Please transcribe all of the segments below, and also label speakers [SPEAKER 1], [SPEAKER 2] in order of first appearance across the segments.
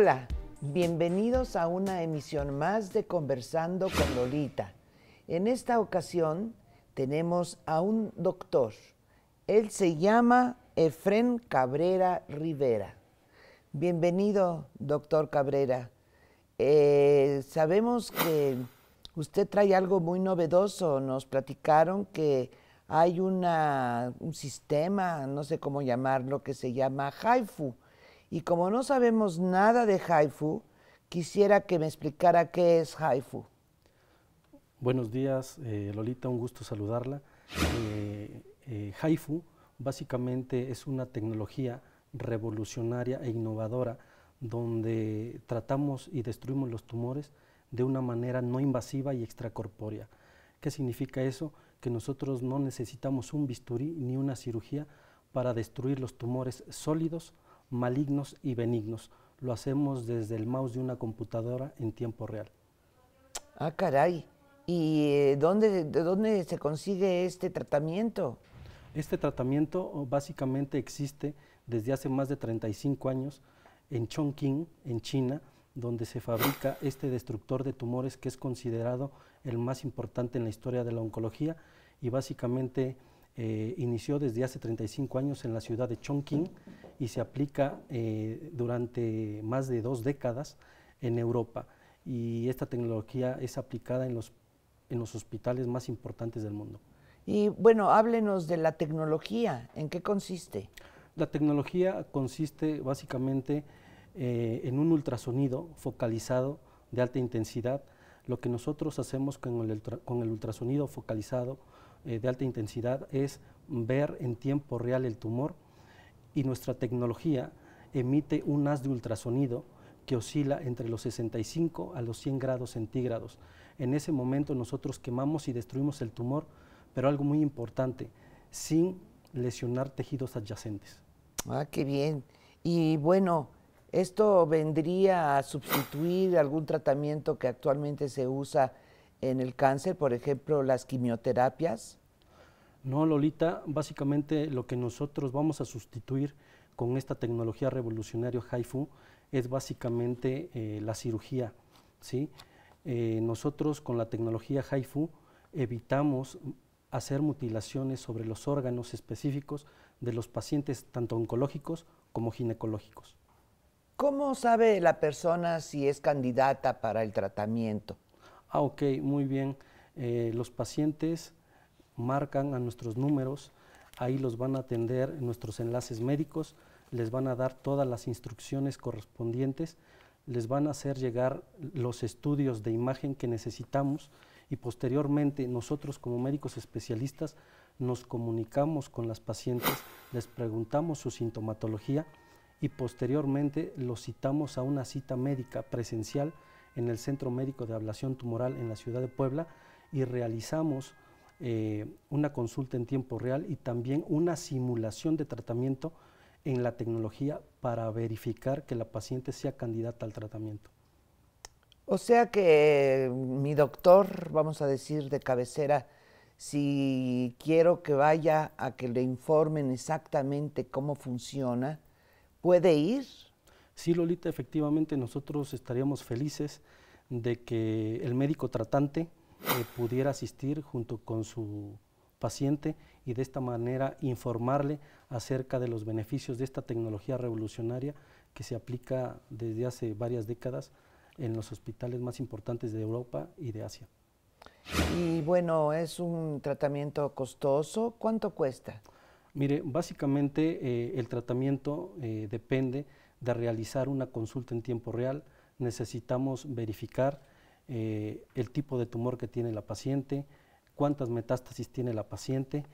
[SPEAKER 1] Hola, bienvenidos a una emisión más de Conversando con Lolita. En esta ocasión tenemos a un doctor. Él se llama Efren Cabrera Rivera. Bienvenido, doctor Cabrera. Eh, sabemos que usted trae algo muy novedoso. Nos platicaron que hay un sistema, no sé cómo llamarlo, que se llama Haifu. Y como no sabemos nada de haifu, quisiera que me explicara qué es haifu.
[SPEAKER 2] Buenos días, eh, Lolita, un gusto saludarla. Eh, eh, haifu básicamente es una tecnología revolucionaria e innovadora donde tratamos y destruimos los tumores de una manera no invasiva y extracorpórea. ¿Qué significa eso? Que nosotros no necesitamos un bisturí ni una cirugía para destruir los tumores sólidos malignos y benignos. Lo hacemos desde el mouse de una computadora en tiempo real.
[SPEAKER 1] Ah, caray.
[SPEAKER 2] ¿Y eh, dónde, de dónde se consigue este tratamiento? Este tratamiento oh, básicamente existe desde hace más de 35 años en Chongqing, en China, donde se fabrica este destructor de tumores que es considerado el más importante en la historia de la oncología y básicamente eh, inició desde hace 35 años en la ciudad de Chongqing y se aplica eh, durante más de dos décadas en Europa. Y esta tecnología es aplicada en los, hospitales más importantes del mundo.
[SPEAKER 1] Y bueno,
[SPEAKER 2] háblenos de la tecnología, ¿en qué consiste? La tecnología consiste básicamente eh, en un ultrasonido focalizado de alta intensidad. Lo que nosotros hacemos con el, con el ultrasonido focalizado eh, de alta intensidad es ver en tiempo real el tumor y nuestra tecnología emite un haz de ultrasonido que oscila entre los 65 a los 100 grados centígrados. En ese momento nosotros quemamos y destruimos el tumor, pero algo muy importante, sin
[SPEAKER 1] lesionar tejidos adyacentes. Ah, qué bien. Y bueno, ¿esto vendría a sustituir algún tratamiento que actualmente se usa en el cáncer, por ejemplo, las quimioterapias?
[SPEAKER 2] No, Lolita, básicamente lo que nosotros vamos a sustituir con esta tecnología revolucionaria HIFU es básicamente eh, la cirugía. ¿sí? Eh, nosotros con la tecnología HIFU evitamos hacer mutilaciones sobre los órganos específicos de los pacientes tanto oncológicos como ginecológicos.
[SPEAKER 1] ¿Cómo sabe la persona si es candidata para el tratamiento? Ah, ok, muy
[SPEAKER 2] bien. Eh, los pacientes marcan a nuestros números, ahí los van a atender nuestros enlaces médicos, les van a dar todas las instrucciones correspondientes, les van a hacer llegar los estudios de imagen que necesitamos y posteriormente nosotros como médicos especialistas nos comunicamos con las pacientes, les preguntamos su sintomatología y posteriormente los citamos a una cita médica presencial en el Centro Médico de Ablación Tumoral en la ciudad de Puebla y realizamos eh, una consulta en tiempo real y también una simulación de tratamiento en la tecnología para verificar que la paciente
[SPEAKER 1] sea candidata al tratamiento. O sea que eh, mi doctor, vamos a decir de cabecera, si quiero que vaya a que le informen exactamente cómo funciona, ¿puede ir? Sí, Lolita,
[SPEAKER 2] efectivamente nosotros estaríamos felices de que el médico tratante eh, pudiera asistir junto con su paciente y de esta manera informarle acerca de los beneficios de esta tecnología revolucionaria que se aplica desde hace varias décadas en los hospitales más importantes de Europa y de Asia. Y bueno, es un tratamiento costoso. ¿Cuánto cuesta? Mire, básicamente eh, el tratamiento eh, depende de realizar una consulta en tiempo real. Necesitamos verificar eh, el tipo de tumor que tiene la paciente, cuántas metástasis tiene la paciente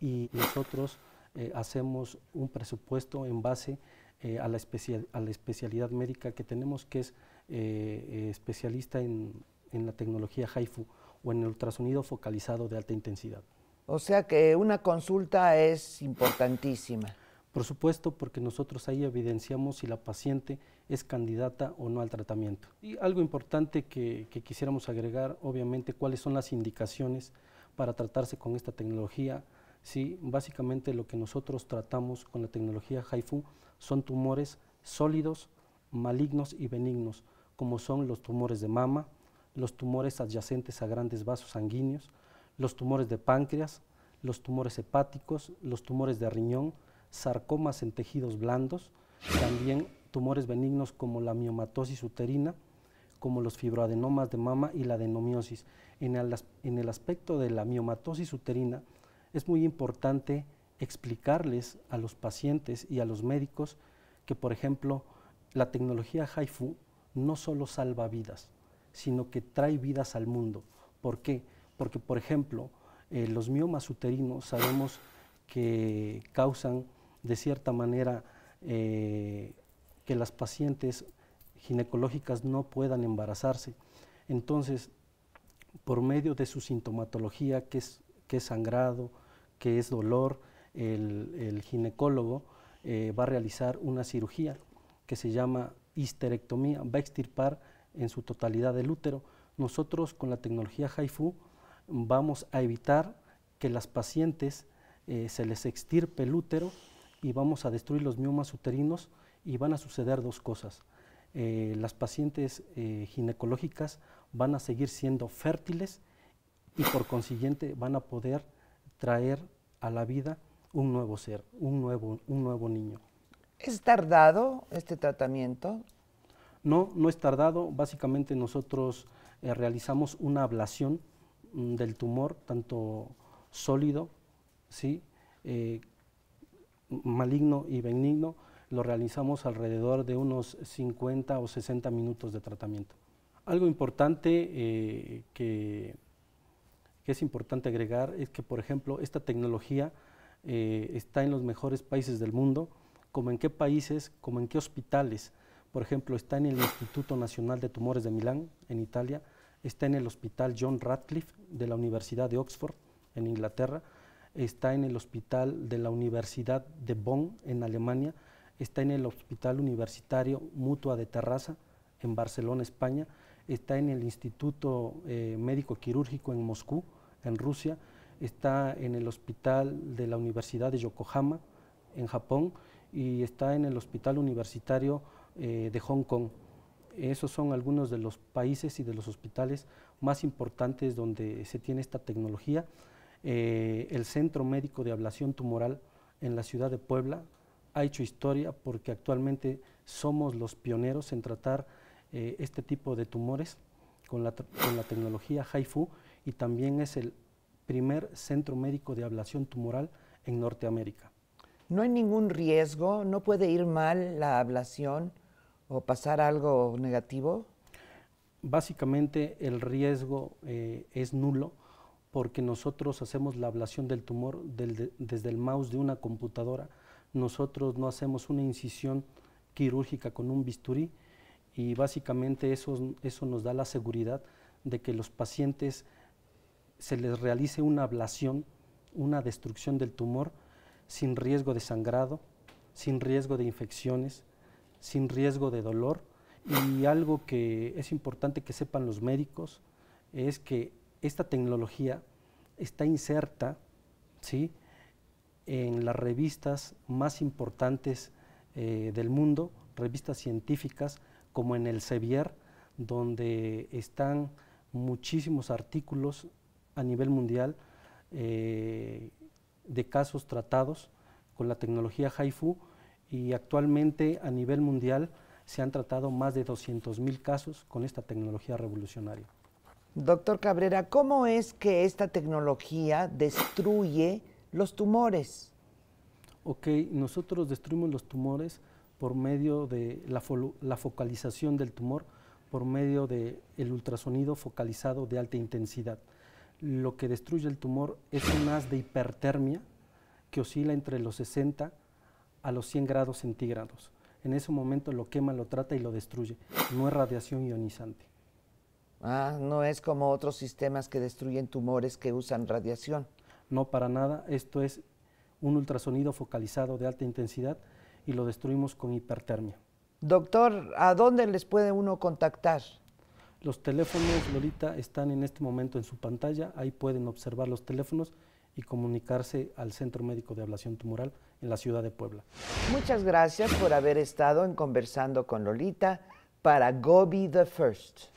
[SPEAKER 2] y nosotros eh, hacemos un presupuesto en base eh, a, la especialidad médica que tenemos, que es especialista en, la tecnología HIFU o en el ultrasonido focalizado de alta intensidad.
[SPEAKER 1] O sea que una consulta es
[SPEAKER 2] importantísima. Por supuesto, porque nosotros ahí evidenciamos si la paciente es candidata o no al tratamiento. Y algo importante que, quisiéramos agregar, obviamente, cuáles son las indicaciones para tratarse con esta tecnología. Sí, básicamente lo que nosotros tratamos con la tecnología HIFU son tumores sólidos, malignos y benignos, como son los tumores de mama, los tumores adyacentes a grandes vasos sanguíneos, los tumores de páncreas, los tumores hepáticos, los tumores de riñón, sarcomas en tejidos blandos, también tumores benignos como la miomatosis uterina, como los fibroadenomas de mama y la adenomiosis. En el, en el aspecto de la miomatosis uterina, es muy importante explicarles a los pacientes y a los médicos que, por ejemplo, la tecnología HIFU no solo salva vidas, sino que trae vidas al mundo. ¿Por qué? Porque, por ejemplo, eh, los miomas uterinos sabemos que causan de cierta manera eh, que las pacientes ginecológicas no puedan embarazarse. Entonces, por medio de su sintomatología, que es, que es sangrado, que es dolor, el, ginecólogo eh, va a realizar una cirugía que se llama histerectomía, va a extirpar en su totalidad el útero. Nosotros con la tecnología HIFU vamos a evitar que las pacientes eh, se les extirpe el útero y vamos a destruir los miomas uterinos y van a suceder dos cosas. Eh, las pacientes eh, ginecológicas van a seguir siendo fértiles y por consiguiente van a poder traer a la vida un nuevo ser, un nuevo, un nuevo niño.
[SPEAKER 1] ¿Es tardado este tratamiento?
[SPEAKER 2] No, no es tardado. Básicamente nosotros eh, realizamos una ablación mm, del tumor, tanto sólido, ¿sí? maligno y benigno, lo realizamos alrededor de unos 50 o 60 minutos de tratamiento. Algo importante eh, que, es importante agregar es que, por ejemplo, esta tecnología eh, está en los mejores países del mundo, como en qué países, como en qué hospitales. Por ejemplo, está en el Instituto Nacional de Tumores de Milán, en Italia, está en el Hospital John Radcliffe de la Universidad de Oxford, en Inglaterra, está en el hospital de la Universidad de Bonn, en Alemania, está en el Hospital Universitario Mutua de Terraza, en Barcelona, España, está en el Instituto eh, Médico Quirúrgico en Moscú, en Rusia, está en el Hospital de la Universidad de Yokohama, en Japón, y está en el Hospital Universitario eh, de Hong Kong. Esos son algunos de los países y de los hospitales más importantes donde se tiene esta tecnología. Eh, el Centro Médico de Ablación Tumoral en la ciudad de Puebla ha hecho historia porque actualmente somos los pioneros en tratar eh, este tipo de tumores con la, tecnología HIFU y también es el primer centro médico de ablación tumoral en Norteamérica.
[SPEAKER 1] No hay ningún riesgo, no puede ir mal la ablación o pasar algo negativo. Básicamente el riesgo eh, es
[SPEAKER 2] nulo porque nosotros hacemos la ablación del tumor desde el mouse de una computadora. Nosotros no hacemos una incisión quirúrgica con un bisturí y básicamente eso, eso nos da la seguridad de que los pacientes se les realice una ablación, una destrucción del tumor sin riesgo de sangrado, sin riesgo de infecciones, sin riesgo de dolor. Y algo que es importante que sepan los médicos es que esta tecnología está inserta ¿sí? en las revistas más importantes eh, del mundo, revistas científicas, como en el Sevier, donde están muchísimos artículos a nivel mundial eh, de casos tratados con la tecnología Haifu y actualmente a nivel mundial se han tratado
[SPEAKER 1] más de 200.000 casos con esta tecnología revolucionaria. Doctor Cabrera, ¿cómo es que esta tecnología destruye los tumores?
[SPEAKER 2] Ok, nosotros destruimos los tumores por medio de la, focalización del tumor, por medio del el ultrasonido focalizado de alta intensidad. Lo que destruye el tumor es un haz de hipertermia que oscila entre los 60 a los 100 grados centígrados. En ese momento lo quema, lo trata y lo destruye.
[SPEAKER 1] No es radiación ionizante. Ah, no es como otros sistemas que destruyen tumores que usan radiación. No, para nada. Esto es un ultrasonido
[SPEAKER 2] focalizado de alta intensidad y lo destruimos con hipertermia. Doctor, ¿a dónde les puede uno contactar? Los teléfonos, Lolita, están en este momento en su pantalla. Ahí pueden observar los teléfonos y comunicarse al Centro Médico de Ablación Tumoral
[SPEAKER 1] en la ciudad de Puebla. Muchas gracias por haber estado en conversando con Lolita para Gobi the First.